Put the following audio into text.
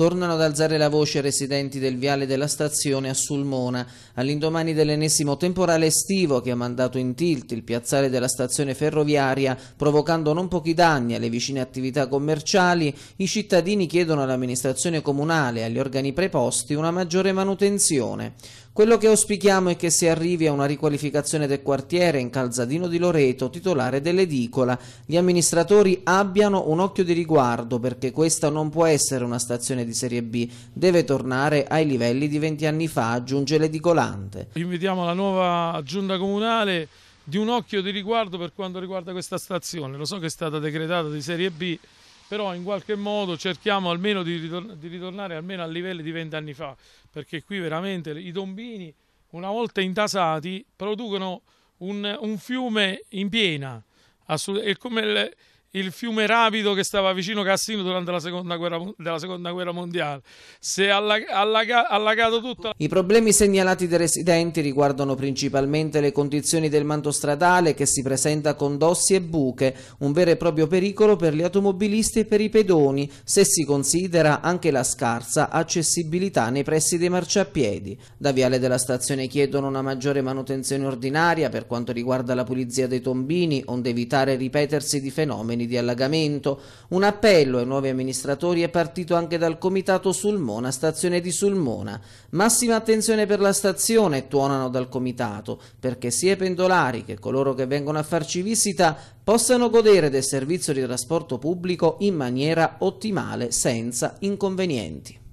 Tornano ad alzare la voce i residenti del viale della stazione a Sulmona, all'indomani dell'ennesimo temporale estivo che ha mandato in tilt il piazzale della stazione ferroviaria, provocando non pochi danni alle vicine attività commerciali, i cittadini chiedono all'amministrazione comunale e agli organi preposti una maggiore manutenzione. Quello che auspichiamo è che si arrivi a una riqualificazione del quartiere in Calzadino di Loreto, titolare dell'edicola. Gli amministratori abbiano un occhio di riguardo perché questa non può essere una stazione di serie B, deve tornare ai livelli di 20 anni fa, aggiunge l'edicolante. Invitiamo la nuova giunta comunale di un occhio di riguardo per quanto riguarda questa stazione. Lo so che è stata decretata di serie B, però in qualche modo cerchiamo almeno di, ritorn- di ritornare almeno a livelli di vent'anni fa, perché qui veramente i tombini, una volta intasati, producono un, un fiume in piena. Assolut- è come il, il fiume Rapido che stava vicino Cassino durante la seconda guerra, seconda guerra mondiale. Si è allaga, allagato tutto. I problemi segnalati dai residenti riguardano principalmente le condizioni del manto stradale che si presenta con dossi e buche, un vero e proprio pericolo per gli automobilisti e per i pedoni, se si considera anche la scarsa accessibilità nei pressi dei marciapiedi. Da Viale della Stazione chiedono una maggiore manutenzione ordinaria per quanto riguarda la pulizia dei tombini, onde evitare ripetersi di fenomeni fenomeni di allagamento. Un appello ai nuovi amministratori è partito anche dal Comitato Sulmona, stazione di Sulmona. Massima attenzione per la stazione, tuonano dal Comitato, perché sia i pendolari che coloro che vengono a farci visita possano godere del servizio di trasporto pubblico in maniera ottimale, senza inconvenienti.